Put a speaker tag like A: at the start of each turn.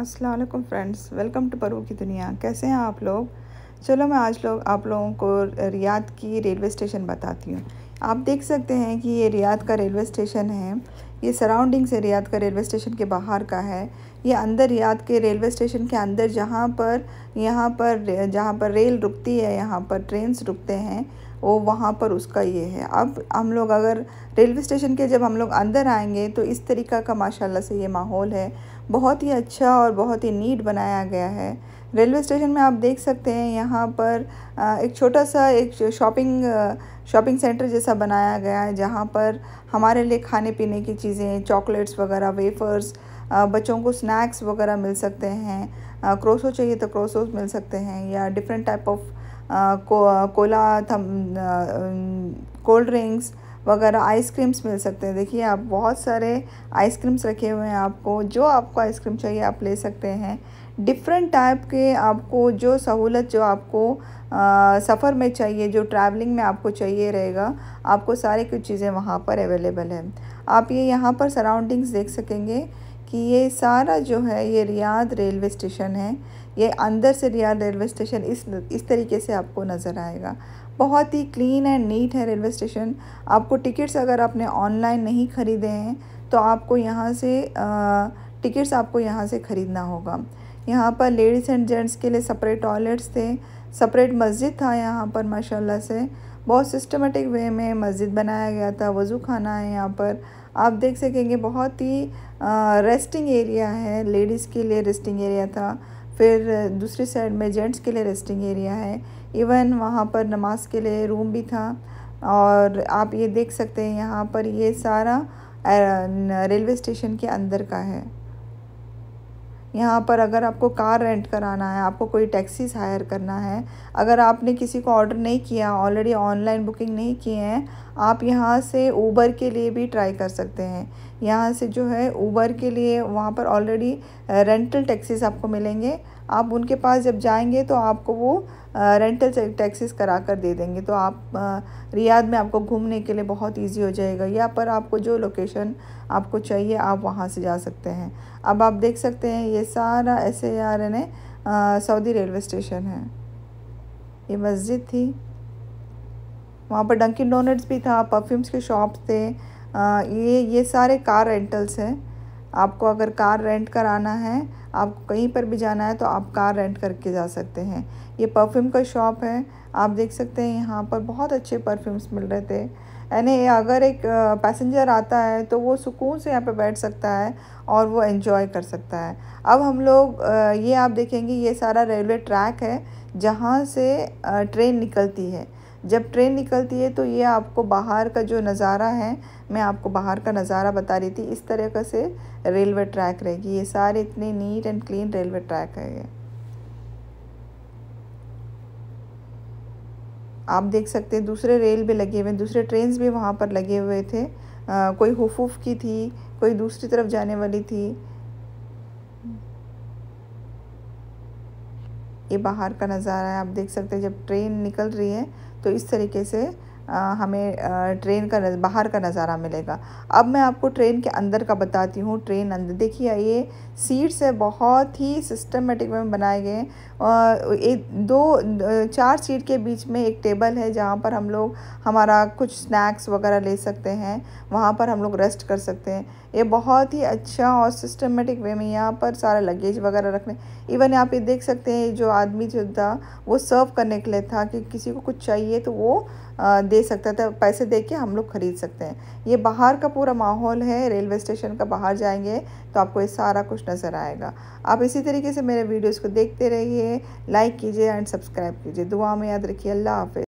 A: असलकम friends welcome to परू की दुनिया कैसे हैं आप लोग चलो मैं आज लोग आप लोगों को रियाद की रेलवे स्टेशन बताती हूँ आप देख सकते हैं कि ये रियाद का रेलवे स्टेशन है ये सराउंडिंग से रियाद का रेलवे स्टेशन के बाहर का है ये अंदर रियाद के रेलवे स्टेशन के अंदर जहाँ पर यहाँ पर जहाँ पर रेल रुकती है यहाँ पर ट्रेन रुकते हैं वो वहाँ पर उसका ये है अब हम लोग अगर रेलवे स्टेशन के जब हम लोग अंदर आएंगे तो इस तरीका का माशाल्लाह से ये माहौल है बहुत ही अच्छा और बहुत ही नीट बनाया गया है रेलवे स्टेशन में आप देख सकते हैं यहाँ पर एक छोटा सा एक शॉपिंग शॉपिंग सेंटर जैसा बनाया गया है जहाँ पर हमारे लिए खाने पीने की चीज़ें चॉकलेट्स वगैरह वेफर्स बच्चों को स्नैक्स वगैरह मिल सकते हैं क्रोसो चाहिए तो क्रोसोज मिल सकते हैं या डिफरेंट टाइप ऑफ कोला थम कोल्ड ड्रिंक्स वगैरह आइसक्रीम्स मिल सकते हैं देखिए आप बहुत सारे आइसक्रीम्स रखे हुए हैं आपको जो आपको आइसक्रीम चाहिए आप ले सकते हैं डिफरेंट टाइप के आपको जो सहूलत जो आपको सफ़र में चाहिए जो ट्रैवलिंग में आपको चाहिए रहेगा आपको सारी कुछ चीज़ें वहाँ पर अवेलेबल है आप ये यहाँ पर सराउंडिंग्स देख सकेंगे कि ये सारा जो है ये रियाद रेलवे स्टेशन है ये अंदर से रियाद रेलवे स्टेशन इस इस तरीके से आपको नज़र आएगा बहुत ही क्लीन एंड नीट है रेलवे स्टेशन आपको टिकट्स अगर आपने ऑनलाइन नहीं ख़रीदे हैं तो आपको यहाँ से टिकट्स आपको यहाँ से ख़रीदना होगा यहाँ पर लेडीज़ एंड जेंट्स के लिए सेपरेट टॉयलेट्स थे सेपरेट मस्जिद था यहाँ पर माशाल्लाह से बहुत सिस्टमेटिक वे में मस्जिद बनाया गया था वज़ू खाना है यहाँ पर आप देख सकेंगे बहुत ही रेस्टिंग एरिया है लेडीज़ के लिए रेस्टिंग एरिया था फिर दूसरी साइड में जेंट्स के लिए रेस्टिंग एरिया है इवन वहाँ पर नमाज के लिए रूम भी था और आप ये देख सकते हैं यहाँ पर ये सारा रेलवे स्टेशन के अंदर का है यहाँ पर अगर आपको कार रेंट कराना है आपको कोई टैक्सीज हायर करना है अगर आपने किसी को ऑर्डर नहीं किया ऑलरेडी ऑनलाइन बुकिंग नहीं किए हैं आप यहाँ से ऊबर के लिए भी ट्राई कर सकते हैं यहाँ से जो है ऊबर के लिए वहाँ पर ऑलरेडी रेंटल टैक्सीज आपको मिलेंगे आप उनके पास जब जाएंगे तो आपको वो रेंटल टैक्सीज करा कर दे देंगे तो आप रियाद में आपको घूमने के लिए बहुत इजी हो जाएगा या पर आपको जो लोकेशन आपको चाहिए आप वहाँ से जा सकते हैं अब आप देख सकते हैं ये सारा S A R N Saudi railway station है ये मस्जिद थी वहाँ पर डंकिन डोनट्स भी था परफ्यूम्स के शॉप थे ये ये सारे कार रेंटल्स हैं आपको अगर कार रेंट कराना है आपको कहीं पर भी जाना है तो आप कार रेंट करके जा सकते हैं ये परफ्यूम का शॉप है आप देख सकते हैं यहाँ पर बहुत अच्छे परफ्यूम्स मिल रहे थे यानी अगर एक पैसेंजर आता है तो वो सुकून से यहाँ पर बैठ सकता है और वो एंजॉय कर सकता है अब हम लोग ये आप देखेंगे ये सारा रेलवे ट्रैक है जहाँ से ट्रेन निकलती है जब ट्रेन निकलती है तो ये आपको बाहर का जो नज़ारा है मैं आपको बाहर का नज़ारा बता रही थी इस तरह से रेलवे ट्रैक रहेगी ये सारे इतने neat and clean railway track है ये आप देख सकते हैं दूसरे रेल भी लगे हुए दूसरे ट्रेन भी वहाँ पर लगे हुए थे आ, कोई हुफ की थी कोई दूसरी तरफ जाने वाली थी ये बाहर का नज़ारा है आप देख सकते हैं जब ट्रेन निकल रही है तो इस तरीके से हमें ट्रेन का बाहर का नज़ारा मिलेगा अब मैं आपको ट्रेन के अंदर का बताती हूँ ट्रेन अंदर देखिए ये सीट्स है बहुत ही सिस्टमेटिक में बनाए गए हैं और एक दो चार सीट के बीच में एक टेबल है जहाँ पर हम लोग हमारा कुछ स्नैक्स वगैरह ले सकते हैं वहाँ पर हम लोग रेस्ट कर सकते हैं ये बहुत ही अच्छा और सिस्टमेटिक वे में यहाँ पर सारा लगेज वगैरह रखने इवन आप ये देख सकते हैं जो आदमी जो था वो सर्व करने के लिए था कि किसी को कुछ चाहिए तो वो दे सकता था पैसे दे के हम लोग ख़रीद सकते हैं ये बाहर का पूरा माहौल है रेलवे स्टेशन का बाहर जाएंगे तो आपको ये सारा कुछ नज़र आएगा आप इसी तरीके से मेरे वीडियोज़ को देखते रहिए लाइक कीजिए एंड सब्सक्राइब कीजिए दुआ में याद रखिए अल्लाह हाफि